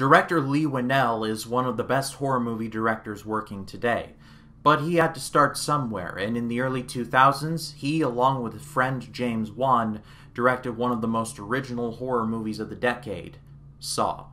Director Lee Winnell is one of the best horror movie directors working today, but he had to start somewhere, and in the early 2000s, he, along with friend James Wan, directed one of the most original horror movies of the decade, Saw.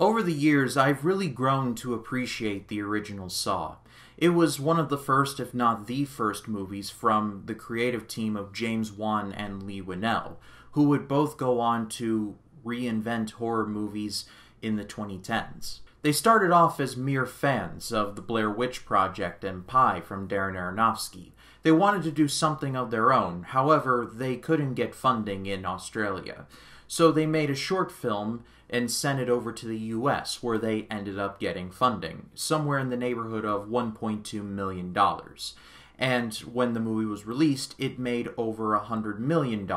Over the years, I've really grown to appreciate the original Saw. It was one of the first, if not the first, movies from the creative team of James Wan and Lee Winnell, who would both go on to reinvent horror movies in the 2010s. They started off as mere fans of the Blair Witch Project and Pi from Darren Aronofsky. They wanted to do something of their own, however, they couldn't get funding in Australia. So they made a short film and sent it over to the US, where they ended up getting funding, somewhere in the neighborhood of $1.2 million. And when the movie was released, it made over $100 million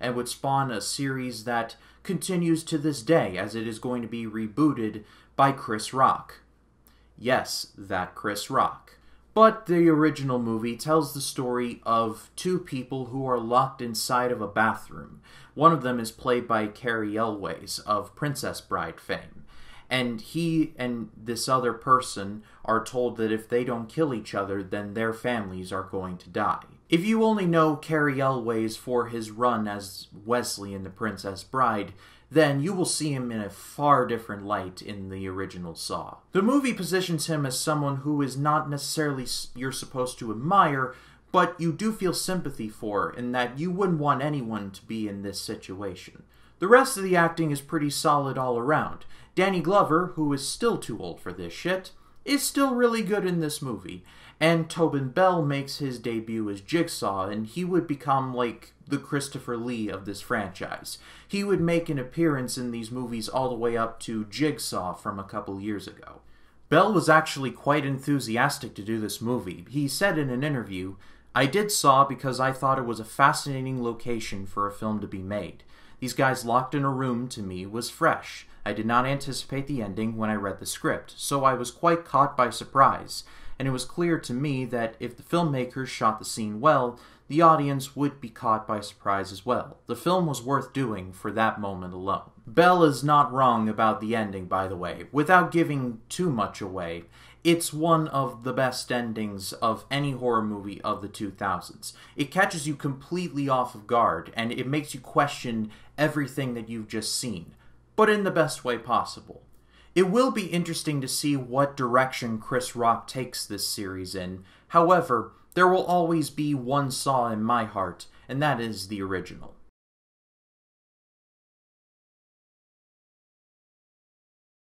and would spawn a series that continues to this day as it is going to be rebooted by Chris Rock. Yes, that Chris Rock. But the original movie tells the story of two people who are locked inside of a bathroom. One of them is played by Carrie Elways of Princess Bride fame. And he and this other person are told that if they don't kill each other, then their families are going to die. If you only know Carrie Elways for his run as Wesley in The Princess Bride, then you will see him in a far different light in the original Saw. The movie positions him as someone who is not necessarily you're supposed to admire, but you do feel sympathy for, in that you wouldn't want anyone to be in this situation. The rest of the acting is pretty solid all around. Danny Glover, who is still too old for this shit, is still really good in this movie. And Tobin Bell makes his debut as Jigsaw, and he would become like the Christopher Lee of this franchise. He would make an appearance in these movies all the way up to Jigsaw from a couple years ago. Bell was actually quite enthusiastic to do this movie. He said in an interview, I did Saw because I thought it was a fascinating location for a film to be made. These guys locked in a room to me was fresh. I did not anticipate the ending when I read the script, so I was quite caught by surprise and it was clear to me that if the filmmakers shot the scene well, the audience would be caught by surprise as well. The film was worth doing for that moment alone. Bell is not wrong about the ending, by the way. Without giving too much away, it's one of the best endings of any horror movie of the 2000s. It catches you completely off of guard, and it makes you question everything that you've just seen, but in the best way possible. It will be interesting to see what direction Chris Rock takes this series in. However, there will always be one Saw in my heart, and that is the original.